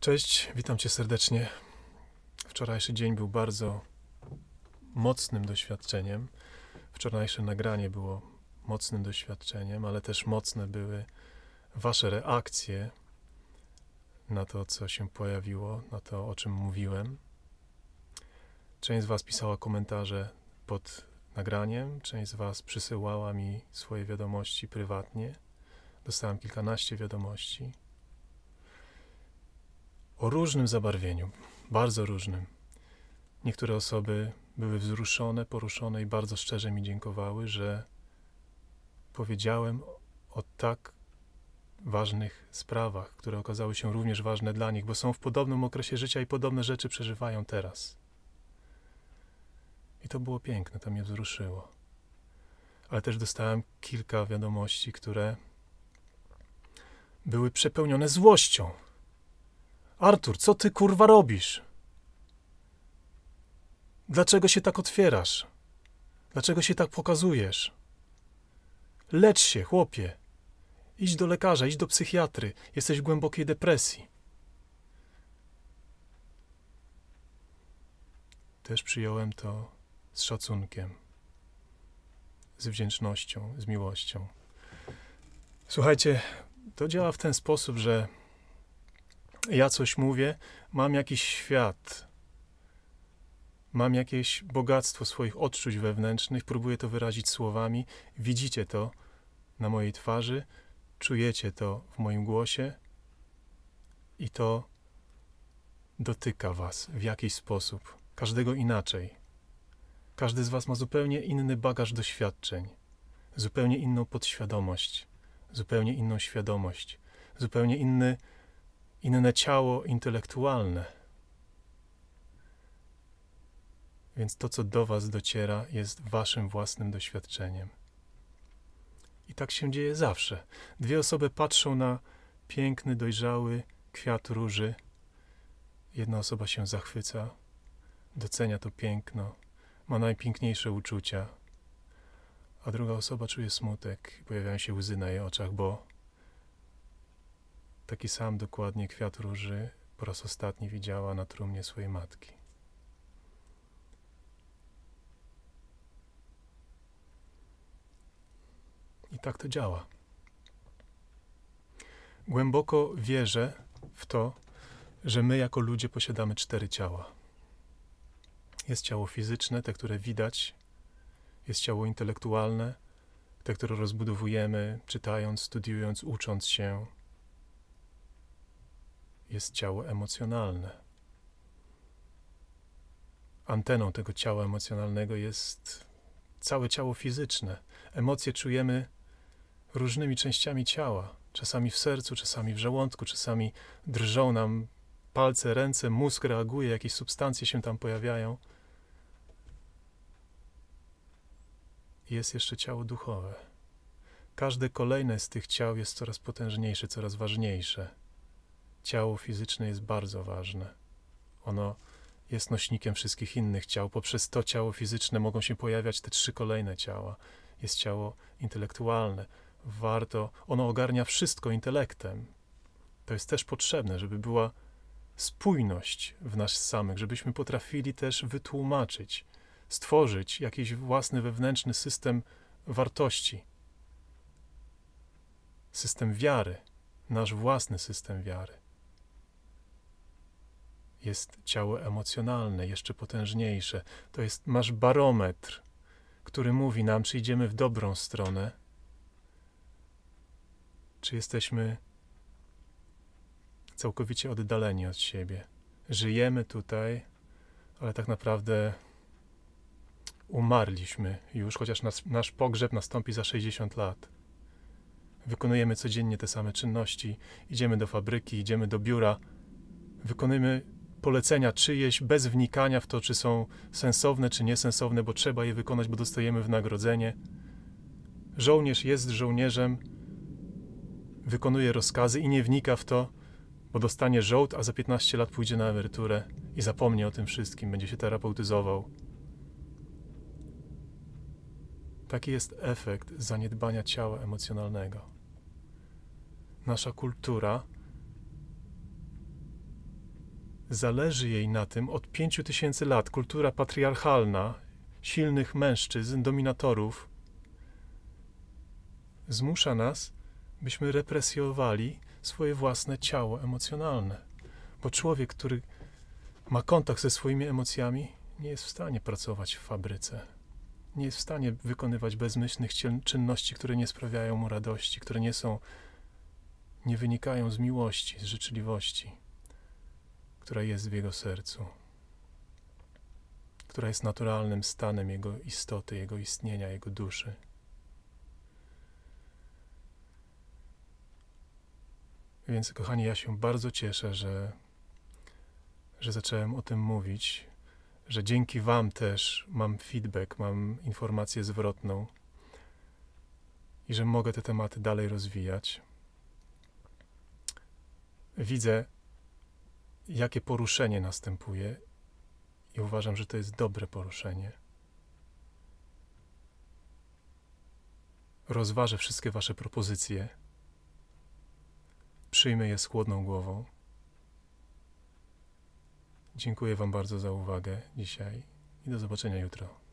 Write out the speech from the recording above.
Cześć, witam Cię serdecznie. Wczorajszy dzień był bardzo mocnym doświadczeniem. Wczorajsze nagranie było mocnym doświadczeniem, ale też mocne były Wasze reakcje na to, co się pojawiło, na to, o czym mówiłem. Część z Was pisała komentarze pod nagraniem, część z Was przysyłała mi swoje wiadomości prywatnie. Dostałem kilkanaście wiadomości o różnym zabarwieniu, bardzo różnym. Niektóre osoby były wzruszone, poruszone i bardzo szczerze mi dziękowały, że powiedziałem o tak ważnych sprawach, które okazały się również ważne dla nich, bo są w podobnym okresie życia i podobne rzeczy przeżywają teraz. I to było piękne, to mnie wzruszyło. Ale też dostałem kilka wiadomości, które były przepełnione złością. Artur, co ty kurwa robisz? Dlaczego się tak otwierasz? Dlaczego się tak pokazujesz? Lecz się, chłopie. Idź do lekarza, idź do psychiatry. Jesteś w głębokiej depresji. Też przyjąłem to z szacunkiem, z wdzięcznością, z miłością. Słuchajcie, to działa w ten sposób, że ja coś mówię, mam jakiś świat, mam jakieś bogactwo swoich odczuć wewnętrznych, próbuję to wyrazić słowami, widzicie to na mojej twarzy, czujecie to w moim głosie i to dotyka Was w jakiś sposób, każdego inaczej. Każdy z Was ma zupełnie inny bagaż doświadczeń, zupełnie inną podświadomość, zupełnie inną świadomość, zupełnie inny inne ciało intelektualne. Więc to, co do Was dociera, jest Waszym własnym doświadczeniem. I tak się dzieje zawsze. Dwie osoby patrzą na piękny, dojrzały kwiat róży. Jedna osoba się zachwyca, docenia to piękno, ma najpiękniejsze uczucia, a druga osoba czuje smutek pojawiają się łzy na jej oczach, bo Taki sam dokładnie kwiat róży po raz ostatni widziała na trumnie swojej matki. I tak to działa. Głęboko wierzę w to, że my jako ludzie posiadamy cztery ciała. Jest ciało fizyczne, te, które widać, jest ciało intelektualne, te, które rozbudowujemy, czytając, studiując, ucząc się, jest ciało emocjonalne. Anteną tego ciała emocjonalnego jest całe ciało fizyczne. Emocje czujemy różnymi częściami ciała, czasami w sercu, czasami w żołądku, czasami drżą nam palce, ręce, mózg reaguje, jakieś substancje się tam pojawiają. Jest jeszcze ciało duchowe. Każde kolejne z tych ciał jest coraz potężniejsze, coraz ważniejsze ciało fizyczne jest bardzo ważne. Ono jest nośnikiem wszystkich innych ciał. Poprzez to ciało fizyczne mogą się pojawiać te trzy kolejne ciała. Jest ciało intelektualne. Warto, ono ogarnia wszystko intelektem. To jest też potrzebne, żeby była spójność w nas samych, żebyśmy potrafili też wytłumaczyć, stworzyć jakiś własny wewnętrzny system wartości, system wiary, nasz własny system wiary jest ciało emocjonalne, jeszcze potężniejsze. To jest nasz barometr, który mówi nam, czy idziemy w dobrą stronę, czy jesteśmy całkowicie oddaleni od siebie. Żyjemy tutaj, ale tak naprawdę umarliśmy już, chociaż nas, nasz pogrzeb nastąpi za 60 lat. Wykonujemy codziennie te same czynności, idziemy do fabryki, idziemy do biura, wykonujemy polecenia czyjeś bez wnikania w to, czy są sensowne, czy niesensowne, bo trzeba je wykonać, bo dostajemy wynagrodzenie. Żołnierz jest żołnierzem, wykonuje rozkazy i nie wnika w to, bo dostanie żołd, a za 15 lat pójdzie na emeryturę i zapomni o tym wszystkim, będzie się terapeutyzował. Taki jest efekt zaniedbania ciała emocjonalnego. Nasza kultura Zależy jej na tym od pięciu tysięcy lat kultura patriarchalna, silnych mężczyzn, dominatorów, zmusza nas, byśmy represjowali swoje własne ciało emocjonalne. Bo człowiek, który ma kontakt ze swoimi emocjami, nie jest w stanie pracować w fabryce. Nie jest w stanie wykonywać bezmyślnych czynności, które nie sprawiają mu radości, które nie są, nie wynikają z miłości, z życzliwości która jest w jego sercu, która jest naturalnym stanem jego istoty, jego istnienia, jego duszy. Więc, kochani, ja się bardzo cieszę, że, że zacząłem o tym mówić, że dzięki Wam też mam feedback, mam informację zwrotną i że mogę te tematy dalej rozwijać. Widzę, jakie poruszenie następuje, i uważam, że to jest dobre poruszenie. Rozważę wszystkie Wasze propozycje, przyjmę je z chłodną głową. Dziękuję Wam bardzo za uwagę dzisiaj i do zobaczenia jutro.